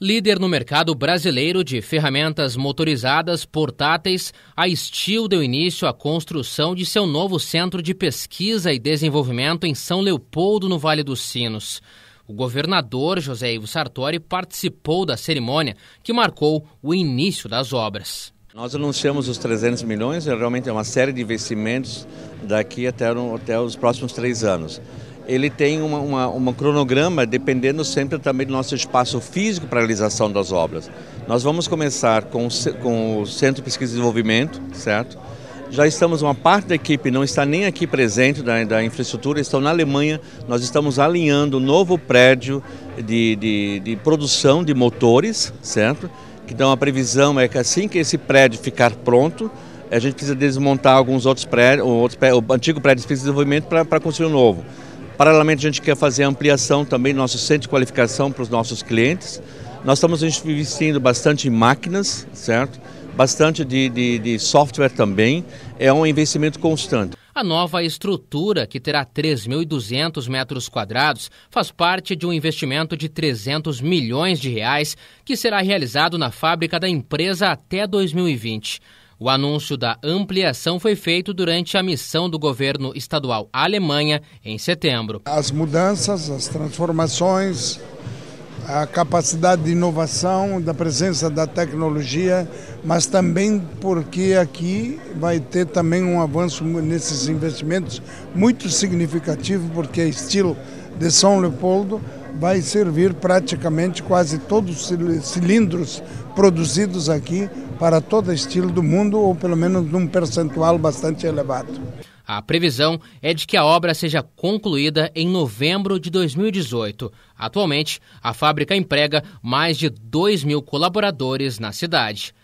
Líder no mercado brasileiro de ferramentas motorizadas portáteis, a Steel deu início à construção de seu novo centro de pesquisa e desenvolvimento em São Leopoldo, no Vale dos Sinos. O governador José Ivo Sartori participou da cerimônia que marcou o início das obras. Nós anunciamos os 300 milhões, é realmente é uma série de investimentos daqui até, até os próximos três anos ele tem uma, uma, uma, cronograma dependendo sempre também do nosso espaço físico para a realização das obras. Nós vamos começar com, o, com o Centro de Pesquisa e Desenvolvimento, certo? Já estamos, uma parte da equipe não está nem aqui presente da, da infraestrutura, estão na Alemanha. Nós estamos alinhando um novo prédio de, de, de produção de motores, certo? Então a previsão é que assim que esse prédio ficar pronto, a gente precisa desmontar alguns outros prédios, outros prédios o antigo prédio de pesquisa e desenvolvimento para construir um novo. Paralelamente, a gente quer fazer ampliação também do nosso centro de qualificação para os nossos clientes. Nós estamos investindo bastante em máquinas, certo? Bastante de, de, de software também. É um investimento constante. A nova estrutura, que terá 3.200 metros quadrados, faz parte de um investimento de 300 milhões de reais que será realizado na fábrica da empresa até 2020. O anúncio da ampliação foi feito durante a missão do governo estadual à Alemanha em setembro. As mudanças, as transformações, a capacidade de inovação, da presença da tecnologia, mas também porque aqui vai ter também um avanço nesses investimentos muito significativo, porque estilo de São Leopoldo vai servir praticamente quase todos os cilindros produzidos aqui para todo estilo do mundo, ou pelo menos um percentual bastante elevado. A previsão é de que a obra seja concluída em novembro de 2018. Atualmente, a fábrica emprega mais de 2 mil colaboradores na cidade.